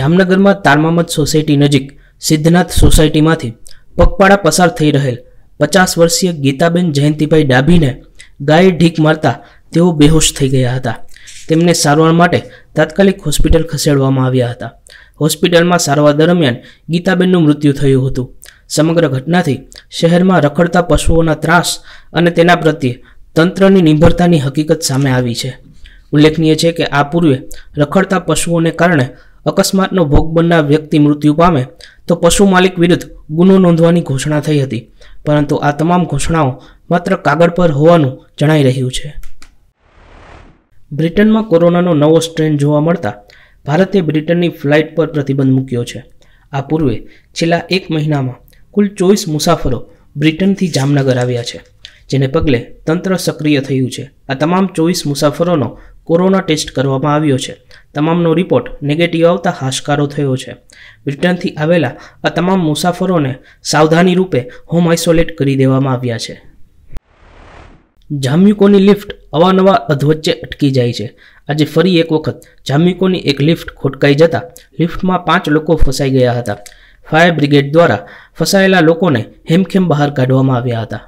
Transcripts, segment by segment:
જામનગરમાં તારમામદ સોસાયટી નજીક સિદ્ધનાથ સોસાયટીમાંથી પગપાળા પસાર થઈ રહેલ પચાસ વર્ષીય ગીતાબેન જયંતિભાઈ ડાભીને ગાય ઢીક મારતા તેઓ બેહોશ થઈ ગયા હતા તેમને સારવાર માટે તાત્કાલિક હોસ્પિટલ ખસેડવામાં આવ્યા હતા હોસ્પિટલમાં સારવાર દરમિયાન ગીતાબેનનું મૃત્યુ થયું હતું સમગ્ર ઘટનાથી શહેરમાં રખડતા પશુઓના ત્રાસ અને તેના પ્રત્યે તંત્રની નિર્ભરતાની હકીકત સામે આવી છે ઉલ્લેખનીય છે કે આ પૂર્વે રખડતા પશુઓને કારણે અકસ્માતનો ભોગ બનનાર વ્યક્તિ મૃત્યુ પામે તો પશુ માલિક વિરુદ્ધ ગુનો નોંધવાની ઘોષણા થઈ હતી પરંતુ આ તમામ ઘોષણાઓ માત્ર કાગળ પર હોવાનું જણાઈ રહ્યું છે બ્રિટનમાં કોરોનાનો નવો સ્ટ્રેન જોવા મળતા ભારતે બ્રિટનની ફ્લાઇટ પર પ્રતિબંધ મૂક્યો છે આ પૂર્વે છેલ્લા એક મહિનામાં કુલ ચોવીસ મુસાફરો બ્રિટનથી જામનગર આવ્યા છે જેને પગલે તંત્ર સક્રિય થયું છે આ તમામ ચોવીસ મુસાફરોનો કોરોના ટેસ્ટ કરવામાં આવ્યો છે તમામનો રિપોર્ટ નેગેટિવ આવતા હાશકારો થયો છે બ્રિટનથી આવેલા આ તમામ મુસાફરોને સાવધાની રૂપે હોમ આઇસોલેટ કરી દેવામાં આવ્યા છે જામ્યુકોની લિફ્ટ અવાનવા અધવચ્ચે અટકી જાય છે આજે ફરી એક વખત જામ્યુકોની એક લિફ્ટ ખોટકાઈ જતા લિફ્ટમાં પાંચ લોકો ફસાઈ ગયા હતા ફાયર બ્રિગેડ દ્વારા ફસાયેલા લોકોને હેમખેમ બહાર કાઢવામાં આવ્યા હતા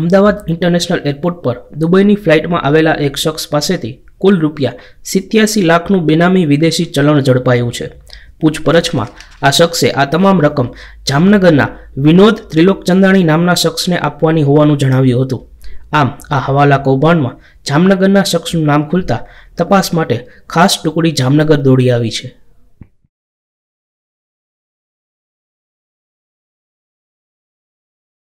અમદાવાદ ઇન્ટરનેશનલ એરપોર્ટ પર દુબઈની ફ્લાઇટમાં આવેલા એક શખ્સ પાસેથી કુલ રૂપિયા સિત્યાસી લાખનું બેનામી વિદેશી ચલણ ઝડપાયું છે પૂછપરછમાં આ શખ્સે આ તમામ રકમ જામનગરના વિનોદ ત્રિલોકચંદાણી નામના શખ્સને આપવાની હોવાનું જણાવ્યું હતું આમ આ હવાલા કૌભાંડમાં જામનગરના શખ્સનું નામ ખુલતા તપાસ માટે ખાસ ટુકડી જામનગર દોડી આવી છે